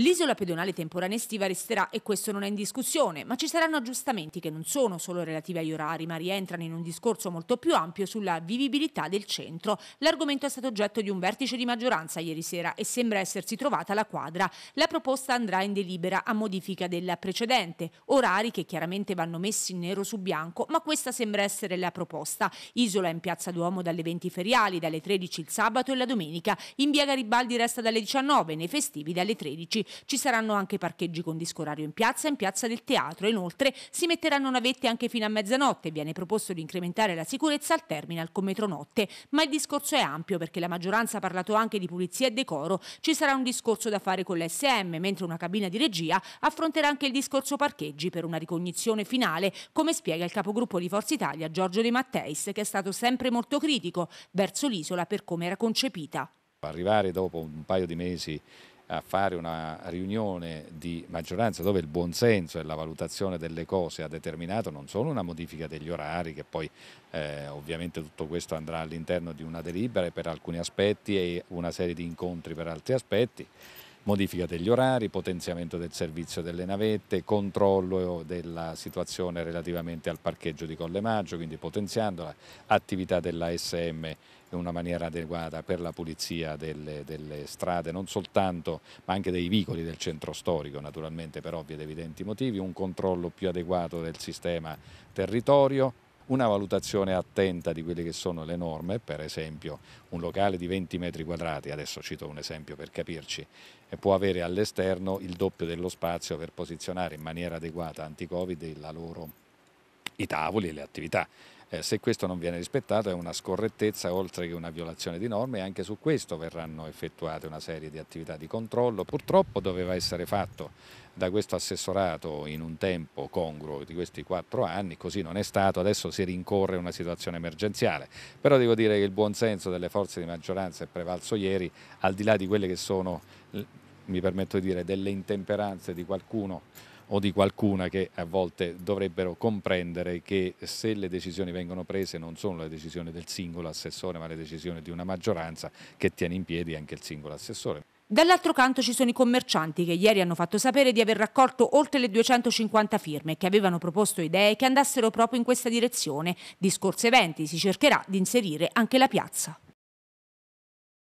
L'isola pedonale temporanea estiva resterà e questo non è in discussione, ma ci saranno aggiustamenti che non sono solo relativi agli orari, ma rientrano in un discorso molto più ampio sulla vivibilità del centro. L'argomento è stato oggetto di un vertice di maggioranza ieri sera e sembra essersi trovata la quadra. La proposta andrà in delibera a modifica della precedente, orari che chiaramente vanno messi nero su bianco, ma questa sembra essere la proposta. Isola in Piazza Duomo dalle 20 feriali, dalle 13 il sabato e la domenica, in Via Garibaldi resta dalle 19, nei festivi dalle 13. Ci saranno anche parcheggi con disco orario in piazza e in piazza del teatro. Inoltre si metteranno navette anche fino a mezzanotte. Viene proposto di incrementare la sicurezza al terminal con metronotte. Ma il discorso è ampio perché la maggioranza ha parlato anche di pulizia e decoro. Ci sarà un discorso da fare con l'SM, mentre una cabina di regia affronterà anche il discorso parcheggi per una ricognizione finale, come spiega il capogruppo di Forza Italia Giorgio De Matteis, che è stato sempre molto critico verso l'isola per come era concepita. Arrivare dopo un paio di mesi a fare una riunione di maggioranza dove il buonsenso e la valutazione delle cose ha determinato non solo una modifica degli orari, che poi eh, ovviamente tutto questo andrà all'interno di una delibera per alcuni aspetti e una serie di incontri per altri aspetti, modifica degli orari, potenziamento del servizio delle navette, controllo della situazione relativamente al parcheggio di Collemaggio, quindi potenziandola, attività dell'ASM in una maniera adeguata per la pulizia delle, delle, strade, non soltanto, ma anche dei vicoli del centro storico, naturalmente per ovvi ed evidenti motivi, un controllo più adeguato del sistema territorio, una valutazione attenta di quelle che sono le norme, per esempio un locale di 20 metri quadrati, adesso cito un esempio per capirci, eh, può avere all'esterno il doppio dello spazio per posizionare in maniera adeguata anti-Covid i tavoli e le attività eh, se questo non viene rispettato è una scorrettezza oltre che una violazione di norme e anche su questo verranno effettuate una serie di attività di controllo. Purtroppo doveva essere fatto da questo assessorato in un tempo congruo di questi quattro anni, così non è stato, adesso si rincorre una situazione emergenziale. Però devo dire che il buon senso delle forze di maggioranza è prevalso ieri, al di là di quelle che sono, mi permetto di dire, delle intemperanze di qualcuno o di qualcuna che a volte dovrebbero comprendere che se le decisioni vengono prese non sono le decisioni del singolo assessore ma le decisioni di una maggioranza che tiene in piedi anche il singolo assessore. Dall'altro canto ci sono i commercianti che ieri hanno fatto sapere di aver raccolto oltre le 250 firme che avevano proposto idee che andassero proprio in questa direzione. Di scorse eventi si cercherà di inserire anche la piazza.